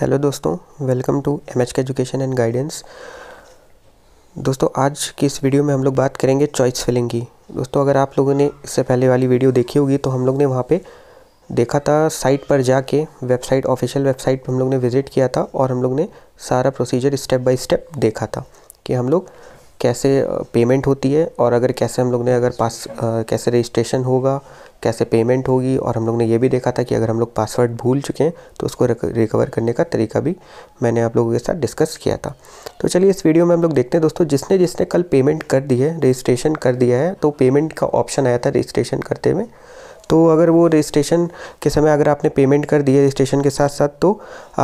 hello दोस्तों welcome to M H K education and guidance दोस्तों आज की इस वीडियो में हम लोग बात करेंगे चॉइस फिलिंग की दोस्तों अगर आप लोगों ने इससे पहले वाली वीडियो देखी होगी तो हम लोग ने वहाँ पे देखा था साइट पर जाके वेबसाइट ऑफिशियल वेबसाइट पर हम लोग ने विज़िट किया था और हम लोग ने सारा प्रोसीजर स्टेप बाई स्टेप देखा था कि हम लोग कैसे पेमेंट होती है और अगर कैसे हम लोग ने अगर पास आ, कैसे रजिस्ट्रेशन होगा कैसे पेमेंट होगी और हम लोग ने ये भी देखा था कि अगर हम लोग पासवर्ड भूल चुके हैं तो उसको रिकवर करने का तरीका भी मैंने आप लोगों के साथ डिस्कस किया था तो चलिए इस वीडियो में हम लोग देखते हैं दोस्तों जिसने जिसने कल पेमेंट कर दी है रजिस्ट्रेशन कर दिया है तो पेमेंट का ऑप्शन आया था रजिस्ट्रेशन करते हुए तो अगर वो रजिस्ट्रेशन के समय अगर आपने पेमेंट कर दी है रजिस्ट्रेशन के साथ साथ तो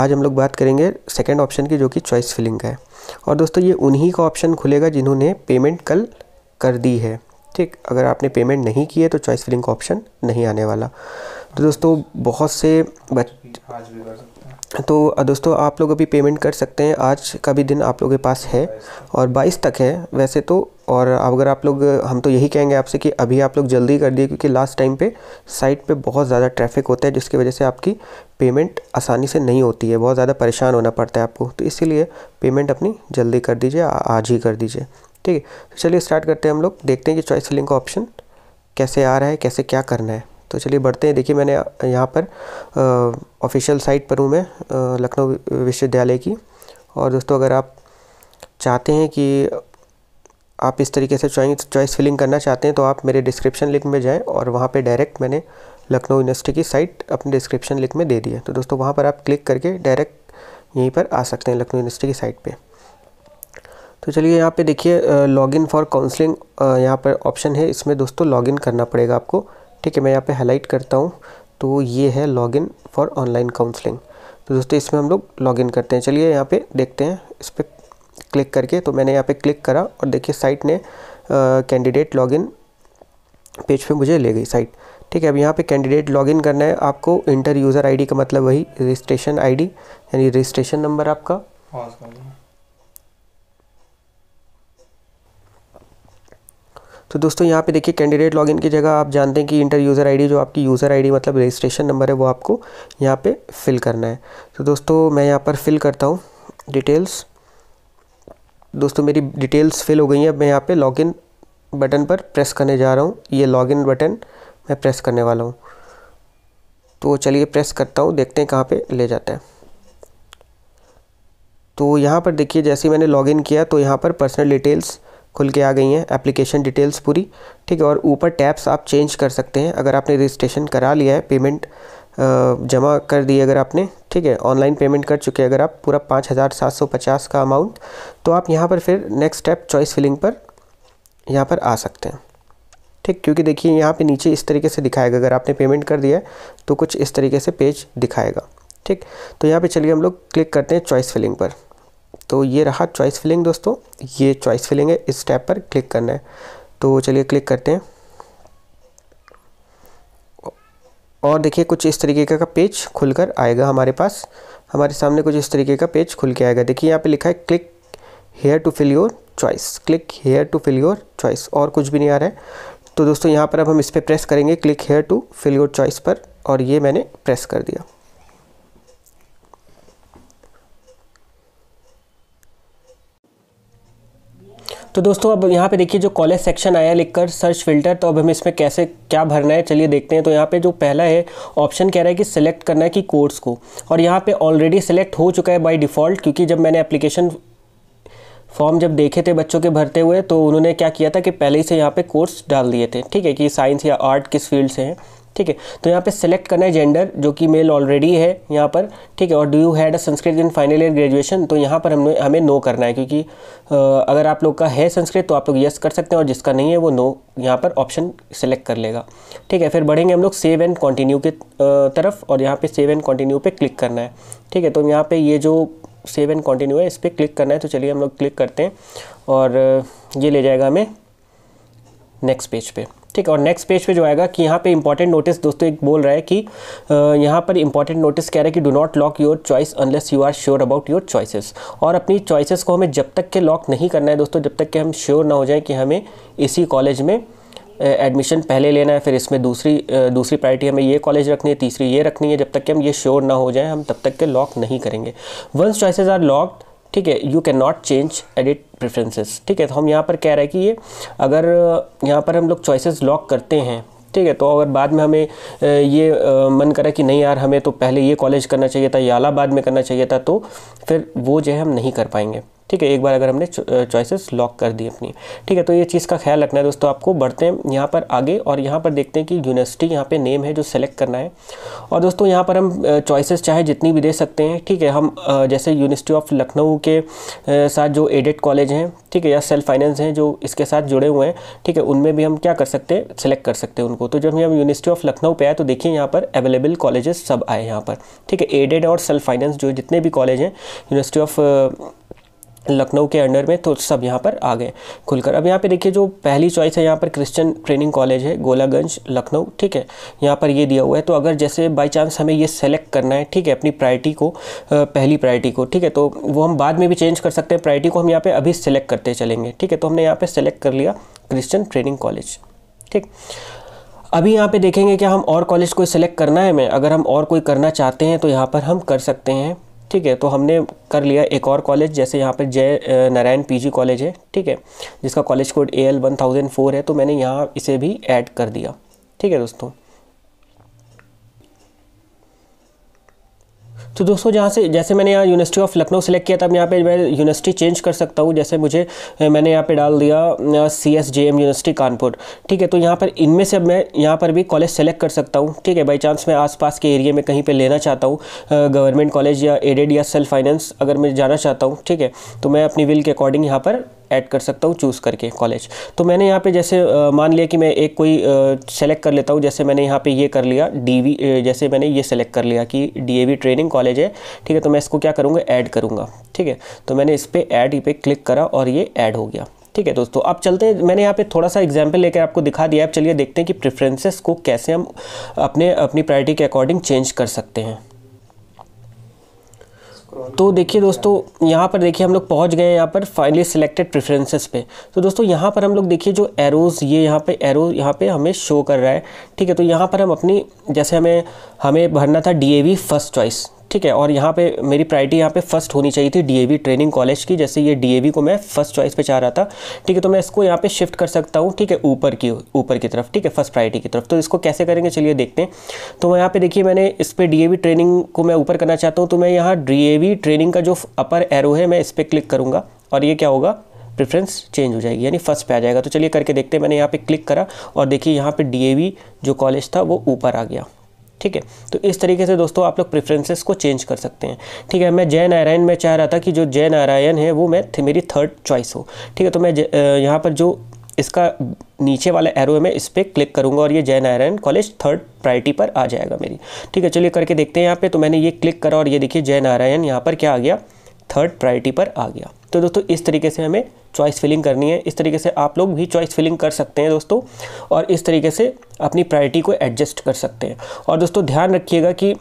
आज हम लोग बात करेंगे सेकेंड ऑप्शन की जो कि चॉइस फिलिंग का है और दोस्तों ये उन्हीं का ऑप्शन खुलेगा जिन्होंने पेमेंट कल कर दी है के अगर आपने पेमेंट नहीं किए तो चॉइस फिलिंग का ऑप्शन नहीं आने वाला तो दोस्तों बहुत से बच तो दोस्तों आप लोग अभी पेमेंट कर सकते हैं आज का भी दिन आप लोगों के पास है और 22 तक है वैसे तो और अगर आप लोग हम तो यही कहेंगे आपसे कि अभी आप लोग जल्दी कर दिए क्योंकि लास्ट टाइम पे साइट पे बहुत ज़्यादा ट्रैफिक होता है जिसकी वजह से आपकी पेमेंट आसानी से नहीं होती है बहुत ज़्यादा परेशान होना पड़ता है आपको तो इसीलिए पेमेंट अपनी जल्दी कर दीजिए आज ही कर दीजिए ठीक है तो चलिए स्टार्ट करते हैं हम लोग देखते हैं कि चॉइस फिलिंग का ऑप्शन कैसे आ रहा है कैसे क्या करना है तो चलिए बढ़ते हैं देखिए मैंने यहाँ पर ऑफिशियल साइट पर हूँ मैं लखनऊ विश्वविद्यालय की और दोस्तों अगर आप चाहते हैं कि आप इस तरीके से चॉइस चॉइस फिलिंग करना चाहते हैं तो आप मेरे डिस्क्रिप्शन लिंक में जाएं और वहाँ पे डायरेक्ट मैंने लखनऊ यूनिवर्सिटी की साइट अपने डिस्क्रिप्शन लिंक में दे दी है तो दोस्तों वहाँ पर आप क्लिक करके डायरेक्ट यहीं पर आ सकते हैं लखनऊ यूनिवर्सिटी की साइट पर तो चलिए यहाँ पे देखिए लॉगिन फॉर काउंसलिंग यहाँ पर ऑप्शन है इसमें दोस्तों लॉगिन करना पड़ेगा आपको ठीक है मैं यहाँ पे हाईलाइट करता हूँ तो ये है लॉगिन फॉर ऑनलाइन काउंसलिंग तो दोस्तों इसमें हम लोग लॉगिन करते हैं चलिए यहाँ पे देखते हैं इस पर क्लिक करके तो मैंने यहाँ पे क्लिक करा और देखिए साइट ने कैंडिडेट लॉगिन पेज पे मुझे ले गई साइट ठीक है अब यहाँ पे कैंडिडेट लॉगिन करना है आपको इंटर यूज़र आईडी का मतलब वही रजिस्ट्रेशन आईडी यानी रजिस्ट्रेशन नंबर आपका तो दोस्तों यहाँ पे देखिए कैंडिडेट लॉगिन की जगह आप जानते हैं कि इंटर यूज़र आईडी जो आपकी यूज़र आईडी मतलब रजिस्ट्रेशन नंबर है वो आपको यहाँ पे फिल करना है तो दोस्तों मैं यहाँ पर फिल करता हूँ डिटेल्स दोस्तों मेरी डिटेल्स फिल हो गई हैं मैं यहाँ पे लॉगिन बटन पर प्रेस करने जा रहा हूँ ये लॉगिन बटन मैं प्रेस करने वाला हूँ तो चलिए प्रेस करता हूँ देखते हैं कहाँ पर ले जाता है तो यहाँ पर देखिए जैसे मैंने लॉगिन किया तो यहाँ पर पर्सनल डिटेल्स खुल के आ गई हैं एप्लीकेशन डिटेल्स पूरी ठीक है और ऊपर टैब्स आप चेंज कर सकते हैं अगर आपने रजिस्ट्रेशन करा लिया है पेमेंट जमा कर दी अगर आपने ठीक है ऑनलाइन पेमेंट कर चुके अगर आप पूरा पाँच हज़ार सात सौ पचास का अमाउंट तो आप यहाँ पर फिर नेक्स्ट स्टेप चॉइस फिलिंग पर यहाँ पर आ सकते हैं ठीक क्योंकि देखिए यहाँ पे नीचे इस तरीके से दिखाएगा अगर आपने पेमेंट कर दिया है तो कुछ इस तरीके से पेज दिखाएगा ठीक तो यहाँ पर चलिए हम लोग क्लिक करते हैं चॉइस फिलिंग पर तो ये रहा चॉइस फिलिंग दोस्तों ये चॉइस फिलिंग है इस टैब पर क्लिक करना है तो चलिए क्लिक करते हैं और देखिए कुछ इस तरीके का पेज खुलकर आएगा हमारे पास हमारे सामने कुछ इस तरीके का पेज खुल के आएगा देखिए यहाँ पे लिखा है click here to fill your choice click here to fill your choice और कुछ भी नहीं आ रहा है तो दोस्तों यहाँ पर अब हम इस पर प्रेस करेंगे click here to fill your choice पर और ये मैंने प्रेस कर दिया तो दोस्तों अब यहाँ पे देखिए जो कॉलेज सेक्शन आया लिखकर सर्च फिल्टर तो अब हम इसमें कैसे क्या भरना है चलिए देखते हैं तो यहाँ पे जो पहला है ऑप्शन कह रहा है कि सिलेक्ट करना है कि कोर्स को और यहाँ पे ऑलरेडी सिलेक्ट हो चुका है बाय डिफ़ॉल्ट क्योंकि जब मैंने एप्लीकेशन फॉर्म जब देखे थे बच्चों के भरते हुए तो उन्होंने क्या किया था कि पहले ही से यहाँ पर कोर्स डाल दिए थे ठीक है कि साइंस या आर्ट किस फील्ड से हैं ठीक है तो यहाँ पे सेलेक्ट करना है जेंडर जो कि मेल ऑलरेडी है यहाँ पर ठीक है और do you had a Sanskrit in final year graduation तो यहाँ पर हमने हमें नो करना है क्योंकि अगर आप लोग का है संस्कृत तो आप लोग येस कर सकते हैं और जिसका नहीं है वो नो यहाँ पर ऑप्शन सेलेक्ट कर लेगा ठीक है फिर बढ़ेंगे हम लोग सेव एंड कॉन्टिन्यू के तरफ और यहाँ पर सेव एंड कॉन्टिन्यू पर क्लिक करना है ठीक है तो यहाँ पर ये जो सेव एंड कॉन्टिन्यू है इस पर क्लिक करना है तो चलिए हम लोग क्लिक करते हैं और ये ले जाएगा हमें नेक्स्ट पेज पे ठीक है और नेक्स्ट पेज पे जो आएगा कि यहाँ पे इंपॉर्टेंट नोटिस दोस्तों एक बोल रहा है कि यहाँ पर इंपॉर्टेंट नोटिस कह रहा है कि do not lock your choice unless you are sure about your choices और अपनी चॉइसेस को हमें जब तक के लॉक नहीं करना है दोस्तों जब तक के हम श्योर ना हो जाए कि हमें इसी कॉलेज में एडमिशन पहले लेना है फिर इसमें दूसरी दूसरी प्रायरिटी हमें ये कॉलेज रखनी है तीसरी ये रखनी है जब तक कि हम ये श्योर ना हो जाए हम तब तक के लॉक नहीं करेंगे वंस चॉइसेज आर लॉक्ड ठीक है you can not change edit preferences ठीक है तो हम यहाँ पर कह रहे हैं कि ये अगर यहाँ पर हम लोग चॉइसेस लॉक करते हैं ठीक है तो अगर बाद में हमें ये मन करा कि नहीं यार हमें तो पहले ये कॉलेज करना चाहिए था या अलाहाबाद में करना चाहिए था तो फिर वो जो है हम नहीं कर पाएंगे ठीक है एक बार अगर हमने चॉइसेस लॉक कर दी अपनी ठीक है तो ये चीज़ का ख्याल रखना है दोस्तों आपको बढ़ते हैं यहाँ पर आगे और यहाँ पर देखते हैं कि यूनिवर्सिटी यहाँ पे नेम है जो सेलेक्ट करना है और दोस्तों यहाँ पर हम चॉइसेस चाहे जितनी भी दे सकते हैं ठीक है हम जैसे यूनिवर्सिटी ऑफ लखनऊ के साथ जो एडेड कॉलेज हैं ठीक है या सेल्फ फाइनेंस हैं जो इसके साथ जुड़े हुए हैं ठीक है उनमें भी हम क्या कर सकते हैं सेलेक्ट कर सकते हैं उनको तो जब हम यूनिवर्सिटी ऑफ लखनऊ पर आए तो देखिए यहाँ पर अवेलेबल कॉलेजेस सब आए यहाँ पर ठीक है एडेड और सेल्फ फाइनेंस जो जितने भी कॉलेज हैं यूनिवर्सिटी ऑफ लखनऊ के अंडर में तो सब यहाँ पर आ गए खुलकर अब यहाँ पे देखिए जो पहली चॉइस है यहाँ पर क्रिश्चियन ट्रेनिंग कॉलेज है गोलागंज लखनऊ ठीक है यहाँ पर ये दिया हुआ है तो अगर जैसे बाय चांस हमें ये सेलेक्ट करना है ठीक है अपनी प्रायरिटी को पहली प्रायरिटी को ठीक है तो वो हम बाद में भी चेंज कर सकते हैं प्रायरिटी को हम यहाँ पर अभी सेलेक्ट करते चलेंगे ठीक है तो हमने यहाँ पर सेलेक्ट कर लिया क्रिश्चन ट्रेनिंग कॉलेज ठीक अभी यहाँ पे देखेंगे कि हम और कॉलेज को सिलेक्ट करना है मैं अगर हम और कोई करना चाहते हैं तो यहाँ पर हम कर सकते हैं ठीक है तो हमने कर लिया एक और कॉलेज जैसे यहाँ पर जय नारायण पीजी कॉलेज है ठीक है जिसका college code A L one thousand four है तो मैंने यहाँ इसे भी ऐड कर दिया ठीक है दोस्तों तो दोस्तों जहाँ से जैसे मैंने यहाँ यूनिवर्सिटी ऑफ लखनऊ सेलेक्ट किया था अब यहाँ पे मैं यूनिवर्सिटी चेंज कर सकता हूँ जैसे मुझे मैंने यहाँ पे डाल दिया C S J M university Kanpur ठीक है तो यहाँ पर इनमें से मैं यहाँ पर भी कॉलेज सेलेक्ट कर सकता हूँ ठीक है बाई चांस मैं आसपास के एरिए में कहीं पर लेना चाहता हूँ गवर्नमेंट कॉलेज या एडेड या सेल्फ फाइनेंस अगर मैं जाना चाहता हूँ ठीक है तो मैं अपनी विल के अकॉर्डिंग यहाँ पर ऐड कर सकता हूँ चूज़ करके कॉलेज तो मैंने यहाँ पे जैसे मान लिया कि मैं एक कोई सेलेक्ट कर लेता हूँ जैसे मैंने यहाँ पे ये कर लिया डीवी जैसे मैंने ये सेलेक्ट कर लिया कि डीएवी ट्रेनिंग कॉलेज है ठीक है तो मैं इसको क्या करूँगा ऐड करूँगा ठीक है तो मैंने इस पर ऐड पे क्लिक करा और ये ऐड हो गया ठीक है दोस्तों अब चलते हैं मैंने यहाँ पे थोड़ा सा एग्जाम्पल लेकर आपको दिखा दिया अब चलिए देखते हैं कि प्रेफरेंसेस को कैसे हम अपने अपनी प्रायोरिटी के अकॉर्डिंग चेंज कर सकते हैं तो देखिए दोस्तों यहाँ पर देखिए हम लोग पहुँच गए हैं यहाँ पर फाइनली सिलेक्टेड प्रेफरेंसेस पे तो दोस्तों यहाँ पर हम लोग देखिए जो एरोज़ ये यहाँ पे एरो यहाँ पे हमें शो कर रहा है ठीक है तो यहाँ पर हम अपनी जैसे हमें हमें भरना था D A V first choice ठीक है और यहाँ पे मेरी प्रायरिटी यहाँ पे फर्स्ट होनी चाहिए थी डीएवी ट्रेनिंग कॉलेज की जैसे ये डीएवी को मैं फर्स्ट चॉइस पे चाह रहा था ठीक है तो मैं इसको यहाँ पे शिफ्ट कर सकता हूँ ठीक है ऊपर की ऊपर की तरफ ठीक है फर्स्ट प्रायरिटी की तरफ तो इसको कैसे करेंगे चलिए देखते हैं तो यहाँ पर देखिए मैंने इस पर डी ट्रेनिंग को मैं ऊपर करना चाहता हूँ तो मैं यहाँ डी ट्रेनिंग का जो अपर एरो है मैं इस पर क्लिक करूँगा और ये क्या होगा प्रेफरेंस चेंज हो जाएगी यानी फर्स्ट पे आ जाएगा तो चलिए करके देखते हैं मैंने यहाँ पे क्लिक करा और देखिए यहाँ पे डीएवी जो कॉलेज था वो ऊपर आ गया ठीक है तो इस तरीके से दोस्तों आप लोग प्रेफरेंसेस को चेंज कर सकते हैं ठीक है मैं जय नारायण में चाह रहा था कि जो जय नारायण है वो मैं मेरी थर्ड चॉइस हो ठीक है तो मैं यहाँ पर जो इसका नीचे वाला एरो है मैं इस पर क्लिक करूँगा और ये जय नारायण कॉलेज थर्ड प्रायरिटी पर आ जाएगा मेरी ठीक है चलिए करके देखते हैं यहाँ पर तो मैंने ये क्लिक करा और ये देखिए जय नारायण यहाँ पर क्या आ गया थर्ड प्रायरिटी पर आ गया तो दोस्तों इस तरीके से हमें चॉइस फिलिंग करनी है इस तरीके से आप लोग भी चॉइस फिलिंग कर सकते हैं दोस्तों और इस तरीके से अपनी प्रायोरिटी को एडजस्ट कर सकते हैं और दोस्तों ध्यान रखिएगा कि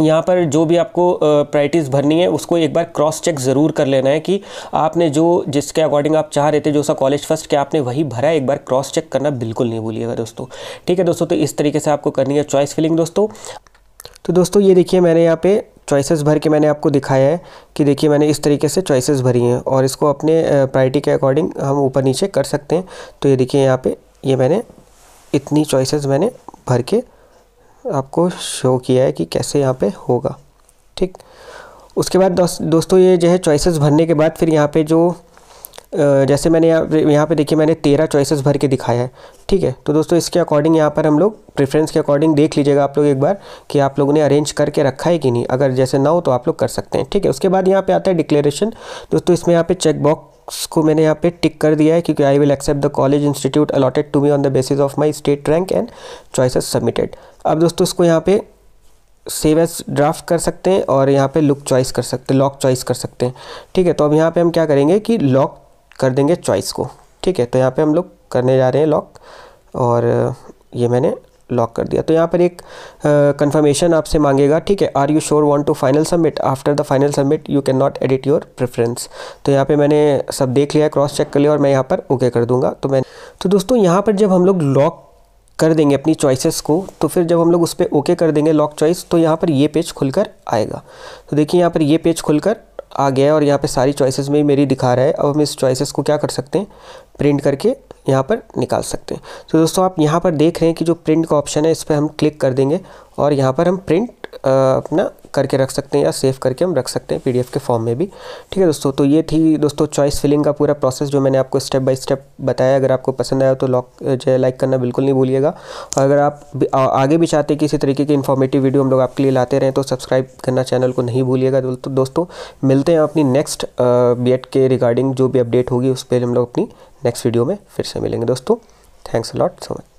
यहाँ पर जो भी आपको प्रायरिटीज़ भरनी है उसको एक बार क्रॉस चेक ज़रूर कर लेना है कि आपने जो जिसके अकॉर्डिंग आप चाह रहे थे जो सा कॉलेज फर्स्ट के आपने वही भरा है एक बार क्रॉस चेक करना बिल्कुल नहीं भूलिएगा दोस्तों ठीक है दोस्तों तो इस तरीके से आपको करनी है चॉइस फिलिंग दोस्तों तो दोस्तों ये देखिए मैंने यहाँ पे चॉइसेस भर के मैंने आपको दिखाया है कि देखिए मैंने इस तरीके से चॉइसेस भरी हैं और इसको अपने प्रायरिटी के अकॉर्डिंग हम ऊपर नीचे कर सकते हैं तो ये देखिए यहाँ पे ये मैंने इतनी चॉइसेस मैंने भर के आपको शो किया है कि कैसे यहाँ पे होगा ठीक उसके बाद दोस्तों ये जो है चॉइसेस भरने के बाद फिर यहाँ पे जो जैसे मैंने यहाँ पे देखिए मैंने तेरह चॉइसेस भर के दिखाया है ठीक है तो दोस्तों इसके अकॉर्डिंग यहाँ पर हम लोग प्रेफरेंस के अकॉर्डिंग देख लीजिएगा आप लोग एक बार कि आप लोगों ने अरेंज करके रखा है कि नहीं अगर जैसे ना हो तो आप लोग कर सकते हैं ठीक है उसके बाद यहाँ पर आता है डिक्लेरेशन दोस्तों इसमें यहाँ पर चेकबॉक्स को मैंने यहाँ पे टिक कर दिया है क्योंकि I will accept the college institute allotted to me on the basis of my state rank and choices submitted अब दोस्तों इसको यहाँ पे सेव एज ड्राफ्ट कर सकते हैं और यहाँ पे लुक चॉइस कर सकते हैं लॉक चॉइस कर सकते हैं ठीक है तो अब यहाँ पे हम क्या करेंगे कि लॉक कर देंगे चॉइस को ठीक है तो यहाँ पे हम लोग करने जा रहे हैं लॉक और ये मैंने लॉक कर दिया तो यहाँ पर एक कंफर्मेशन आपसे मांगेगा ठीक है are you sure want to final submit after the final submit you can not edit your preference तो यहाँ पे मैंने सब देख लिया क्रॉस चेक कर लिया और मैं यहाँ पर ओके कर दूंगा तो मैं तो दोस्तों यहाँ पर जब हम लोग लॉक कर देंगे अपनी चॉइसेस को तो फिर जब हम लोग उस पर ओके कर देंगे लॉक चॉइस तो यहाँ पर ये पेज खुलकर आएगा तो देखिए यहाँ पर ये पेज खुलकर आ गया है और यहाँ पे सारी चॉइसेस में ही मेरी दिखा रहा है अब हम इस चॉइसेस को क्या कर सकते हैं प्रिंट करके यहाँ पर निकाल सकते हैं तो दोस्तों आप यहाँ पर देख रहे हैं कि जो प्रिंट का ऑप्शन है इस पर हम क्लिक कर देंगे और यहाँ पर हम प्रिंट अपना करके रख सकते हैं या सेव करके हम रख सकते हैं पीडीएफ के फॉर्म में भी ठीक है दोस्तों तो ये थी दोस्तों चॉइस फिलिंग का पूरा प्रोसेस जो मैंने आपको स्टेप बाय स्टेप बताया अगर आपको पसंद आया तो लॉक जो लाइक करना बिल्कुल नहीं भूलिएगा और अगर आप आ, आगे भी चाहते हैं किसी तरीके की इन्फॉर्मेटिव वीडियो हम लोग आपके लिए लाते रहें तो सब्सक्राइब करना चैनल को नहीं भूलिएगा तो दोस्तों मिलते हैं अपनी नेक्स्ट बी के रिगार्डिंग जो भी अपडेट होगी उस पर हम लोग अपनी नेक्स्ट वीडियो में फिर से मिलेंगे दोस्तों थैंक्स लॉट सो मच